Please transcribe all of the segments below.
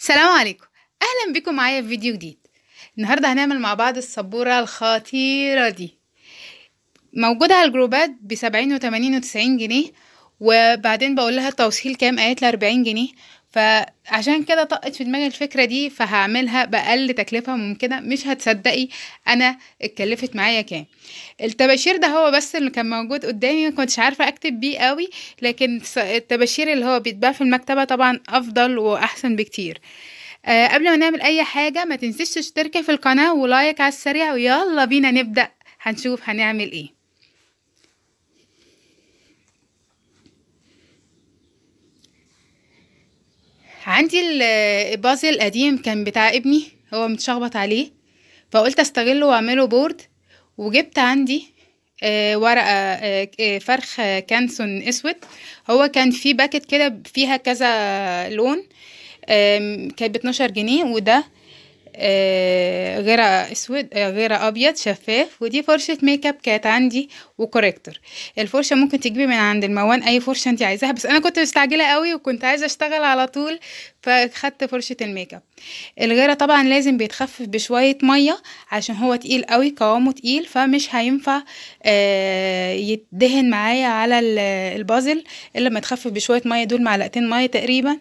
السلام عليكم اهلا بكم معايا في فيديو جديد النهارده هنعمل مع بعض السبوره الخطيره دي موجوده على الجروبات ب 70 و80 و90 جنيه وبعدين بقول لها التوصيل كام قالت لي 40 جنيه فعشان كده طقت في دماغي الفكره دي فهعملها باقل تكلفه ممكنه مش هتصدقي انا اتكلفت معايا كام التباشير ده هو بس اللي كان موجود قدامي ما كنتش عارفه اكتب بيه قوي لكن التباشير اللي هو بيتباع في المكتبه طبعا افضل واحسن بكتير أه قبل ما نعمل اي حاجه ما تنسيش تشتركي في القناه ولايك على السريع ويلا بينا نبدا هنشوف هنعمل ايه عندي البازل القديم كان بتاع ابني هو متشخبط عليه فقلت استغله واعمله بورد وجبت عندي آه، ورقة آه، آه، فرخ كانسون اسود هو كان فيه باكت كده فيها كذا لون كانت باتناشر جنيه وده آه غير اسود آه غير ابيض شفاف ودي فرشه ميك اب كانت عندي وكوريكتور الفرشه ممكن تجيبي من عند الموان اي فرشه انت عايزاها بس انا كنت مستعجله قوي وكنت عايزه اشتغل على طول فخدت فرشه الميك اب الغيره طبعا لازم بيتخفف بشويه ميه عشان هو تقيل قوي قوامه تقيل فمش هينفع آه، يدهن معايا على البازل الا ما تخفف بشويه ميه دول معلقتين ميه تقريبا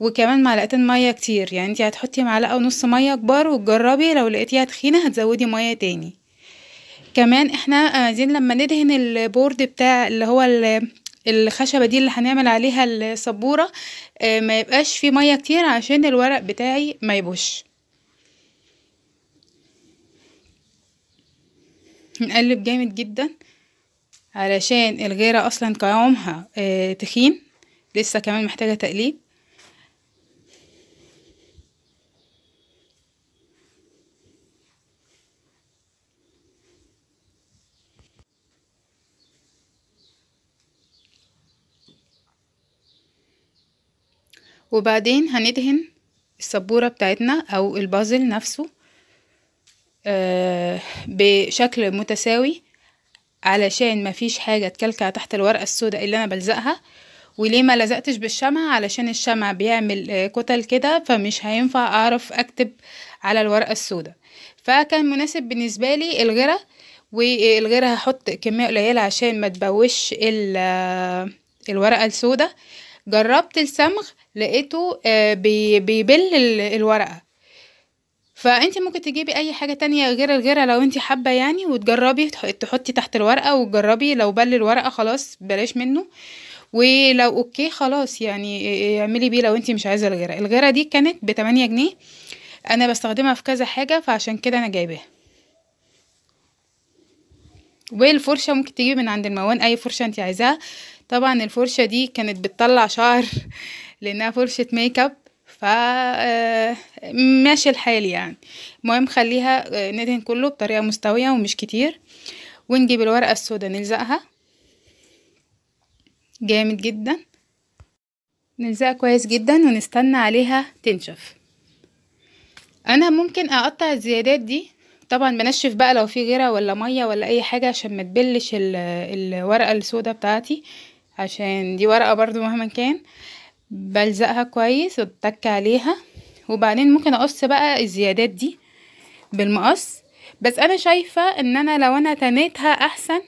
وكمان معلقتين ميه كتير يعني انت هتحطي معلقه ونص ميه كبار وتجربي لو لقيتيها تخينه هتزودي ميه تاني كمان احنا عايزين لما ندهن البورد بتاع اللي هو الخشبه دي اللي هنعمل عليها السبوره آه، ما يبقاش فيه ميه كتير عشان الورق بتاعي ما يبوش نقلب جامد جدا علشان الغيره اصلا قوامها آه، تخين لسه كمان محتاجه تقليب وبعدين هندهن السبورة بتاعتنا او البازل نفسه آه، بشكل متساوي علشان ما فيش حاجة تكلكع تحت الورقة السوداء اللي انا بلزقها وليه ما لزقتش بالشمع علشان الشمع بيعمل آه، كتل كده فمش هينفع اعرف اكتب على الورقة السوداء فكان مناسب بالنسبة لي الغرة والغرة هحط كمية قليلة عشان ما تبوش آه، الورقة السوداء جربت الصمغ لقيته آه، بيبل الورقة فانت ممكن تجيبي اي حاجه تانية غير الغيره لو انت حابه يعني وتجربي تحطي تحت الورقه وتجربي لو بل الورقه خلاص بلاش منه ولو اوكي خلاص يعني آه، آه، اعملي بيه لو انت مش عايزه الغيره الغيره دي كانت ب 8 جنيه انا بستخدمها في كذا حاجه فعشان كده انا جايباها والفرشه ممكن تجيبي من عند الموان اي فرشه انت عايزاها طبعا الفرشة دي كانت بتطلع شعر لانها فرشة ميك اب ف آه، ماشي الحال يعني المهم خليها آه، ندهن كله بطريقة مستوية ومش كتير ونجيب الورقة السوداء نلزقها جامد جدا نلزقها كويس جدا ونستنى عليها تنشف انا ممكن اقطع الزيادات دي طبعا بنشف بقى لو في غيره ولا ميه ولا اي حاجه عشان ما تبلش الورقه السوداء بتاعتي عشان دي ورقة برضو مهما كان بلزقها كويس واتك عليها وبعدين ممكن اقص بقى الزيادات دي بالمقص بس انا شايفة ان انا لو انا تنيتها احسن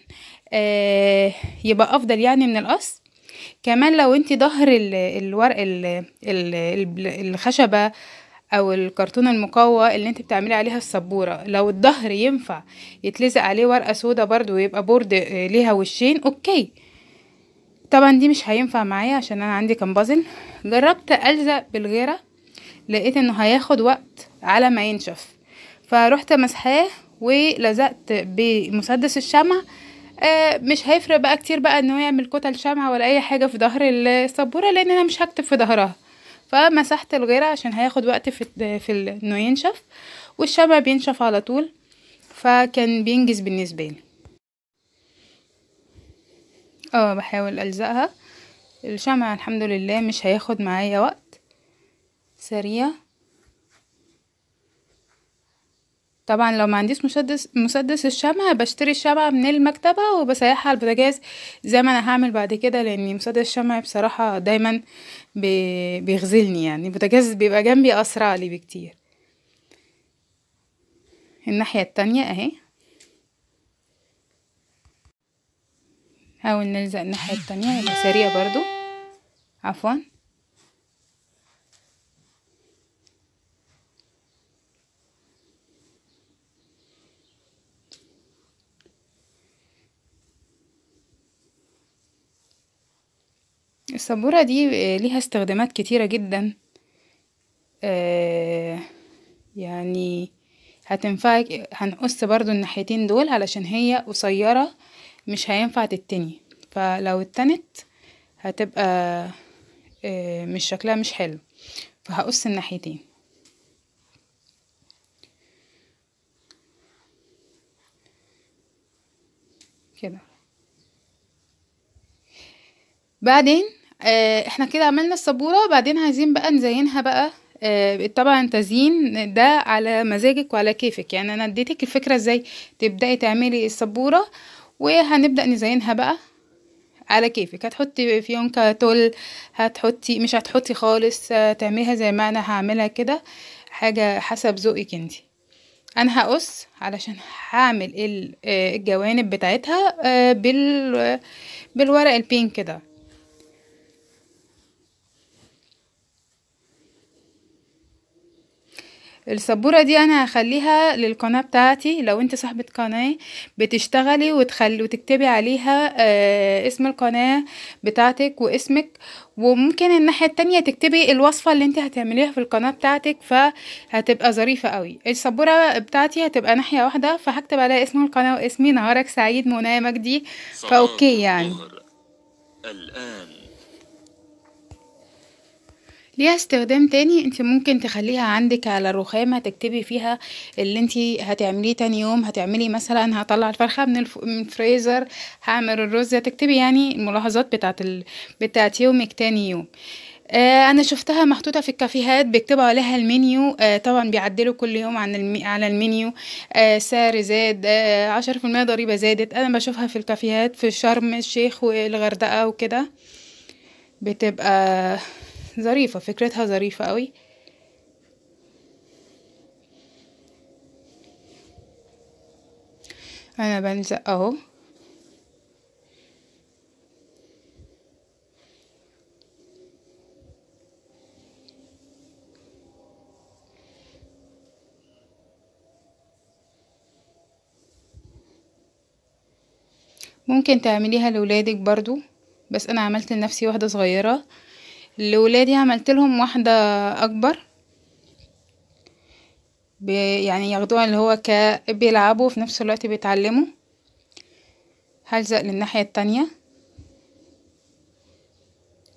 آه يبقى افضل يعني من القص كمان لو انت ظهر الورق الخشبة او الكرتون المقوى اللي انت بتعملي عليها السبورة لو الظهر ينفع يتلزق عليه ورقة سودا برضو ويبقى بورد آه، ليها وشين اوكي طبعا دي مش هينفع معايا عشان انا عندي كام بازل جربت الزق بالغيره لقيت انه هياخد وقت على ما ينشف فروحت مسحاه ولزقت بمسدس الشمع آه، مش هيفرق بقى كتير بقى انه يعمل كتل شمع ولا اي حاجه في ظهر السبوره لان انا مش هكتب في ظهرها فمسحت الغيره عشان هياخد وقت في, في انه ينشف والشمع بينشف على طول فكان بينجز بالنسبه لي اه بحاول الزقها الشمع الحمد لله مش هياخد معايا وقت سريع طبعا لو ما عنديش مسدس مسدس الشمع بشتري الشمع من المكتبة وبسيحها على البوتاجاز زي ما انا هعمل بعد كده لان مسدس الشمع بصراحة دايما بيغزلني يعني البوتاجاز بيبقى جنبي اسرع لي بكتير الناحية التانية اهي هحاول نلزق الناحية التانية يبقى سريع برضو عفوا السبورة دي آه، ليها استخدامات كتيرة جدا آه، يعني هتنفعك هنقص برضو الناحيتين دول علشان هي قصيرة مش هينفع تتني فلو اتنت هتبقى آه، مش شكلها مش حلو فهقص الناحيتين كده بعدين آه احنا كده عملنا السبورة بعدين عايزين بقى نزينها بقى آه طبعا تزيين ده على مزاجك وعلى كيفك يعني انا اديتك الفكرة ازاي تبدأي تعملي السبورة وهنبدأ نزينها بقى على كيفك هتحطي فيونكة كاتول هتحطي مش هتحطي خالص تعمليها زي ما انا هعملها كده حاجة حسب ذوقك انتي انا هقص علشان هعمل آه، الجوانب بتاعتها آه، بال آه، بالورق البين كده السبورة دي انا هخليها للقناة بتاعتي لو انت صاحبة قناة بتشتغلي وتخل وتكتبي عليها آه اسم القناة بتاعتك واسمك وممكن الناحية التانية تكتبي الوصفة اللي انت هتعمليها في القناة بتاعتك فهتبقى ظريفة قوي السبورة بتاعتي هتبقى ناحية واحدة فهكتب عليها اسم القناة واسمي نهارك سعيد منايا مجدي فاوكي يعني الآن ليها استخدام تاني انت ممكن تخليها عندك على الرخامة تكتبي فيها اللي انت هتعمليه تاني يوم هتعملي مثلا هطلع الفرخة من الفريزر هعمل الرز هتكتبي يعني الملاحظات بتاعت ال... بتاعت يومك تاني يوم آه، انا شفتها محطوطه في الكافيهات بيكتبوا عليها المنيو آه، طبعا بيعدلوا كل يوم عن على المنيو آه، سعر زاد عشرة في المية ضريبه زادت انا بشوفها في الكافيهات في شرم الشيخ والغردقه وكده بتبقى ظريفة فكرتها ظريفة قوي انا بلزق اهو ممكن تعمليها لولادك برضو بس انا عملت لنفسي واحدة صغيرة لولادي عملت لهم واحدة اكبر يعني ياخدوها اللي هو ك بيلعبوا في نفس الوقت بيتعلموا هلزق للناحية التانية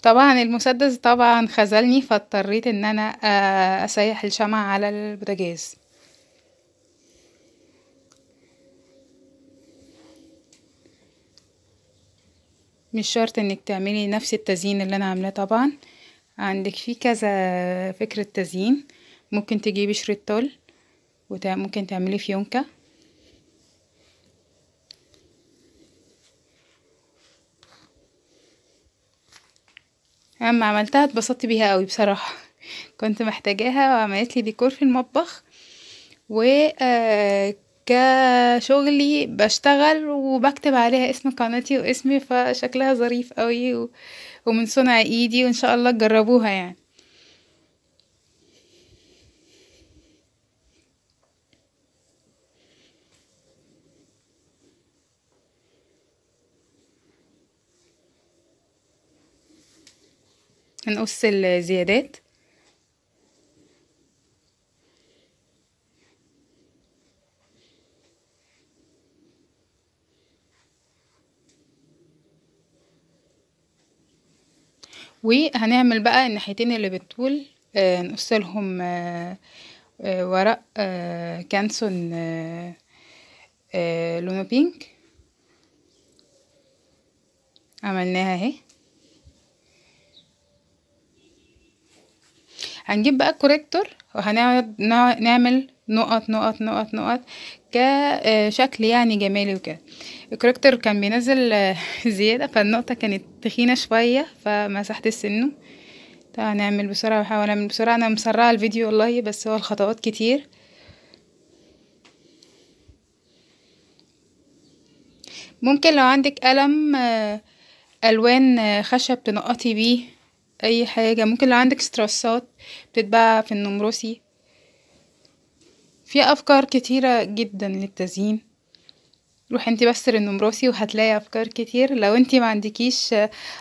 طبعا المسدس طبعا خذلني فاضطريت ان انا آه، اسيح الشمع على البوتاجاز مش شرط انك تعملي نفس التزيين اللي انا عاملاه طبعا عندك في كذا فكرة تزيين ممكن تجيبي شريط طول وممكن تعملي فيونكة اما عملتها اتبسطت بيها قوي بصراحة كنت محتاجاها وعملت لي ديكور في المطبخ و آه، كشغلي بشتغل وبكتب عليها اسم قناتي واسمي فشكلها ظريف قوي و... ومن صنع ايدي وان شاء الله تجربوها يعني هنقص الزيادات وهنعمل بقى الناحيتين اللي بالطول آه، نقص لهم آه، آه، ورق كانسون لونه بينك عملناها اهي هنجيب بقى الكوريكتور وهنعمل نعمل نقط نقط نقط نقط كشكل يعني جمالي وكده الكاركتر كان بينزل آه، زيادة فالنقطة كانت تخينة شوية فمسحت السنه تعالى نعمل بسرعة بحاول اعمل بسرعة انا مسرعة الفيديو والله بس هو الخطوات كتير ممكن لو عندك قلم آه، الوان آه، خشب تنقطي بيه اي حاجة ممكن لو عندك ستراسات بتتباع في النمروسي في افكار كتيرة جدا للتزيين روحي انت بس النمراسي وهتلاقي افكار كتير لو انت ما عندكيش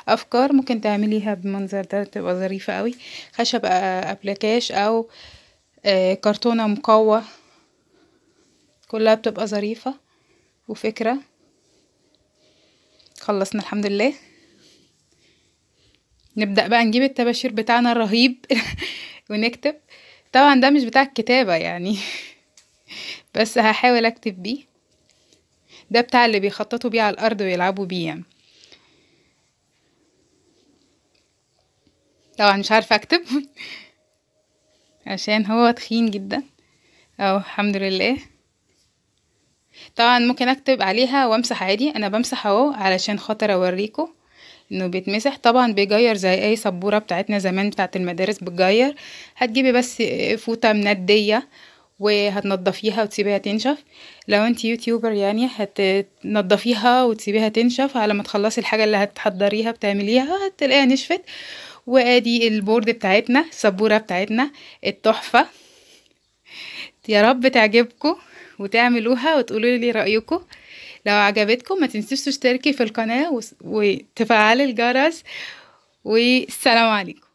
افكار ممكن تعمليها بالمنظر ده تبقى ظريفه قوي خشب ابلكاش او آه، كرتونه مقوه كلها بتبقى ظريفه وفكره خلصنا الحمد لله نبدا بقى نجيب الطباشير بتاعنا الرهيب ونكتب طبعا ده مش بتاع الكتابه يعني بس هحاول اكتب بيه ده بتاع اللي بيخططوا بيه على الأرض ويلعبوا بيه يعني طبعا مش عارفة أكتب عشان هو تخين جدا اهو الحمد لله طبعا ممكن أكتب عليها وأمسح عادي أنا بمسح أهو علشان خاطر أوريكم انه بيتمسح طبعا بيجير زي اي سبوره بتاعتنا زمان بتاعت المدارس بتجير هتجيبي بس فوطه منديه وهتنضفيها وتسيبيها تنشف لو انت يوتيوبر يعني هتنضفيها وتسيبيها تنشف على ما تخلصي الحاجة اللي هتحضريها بتعمليها هتلاقيها نشفت وادي البورد بتاعتنا السبورة بتاعتنا التحفة يا رب تعجبكم وتعملوها وتقولوا لي رأيكم لو عجبتكم ما تنسوش تشتركي في القناة وتفعلي الجرس والسلام عليكم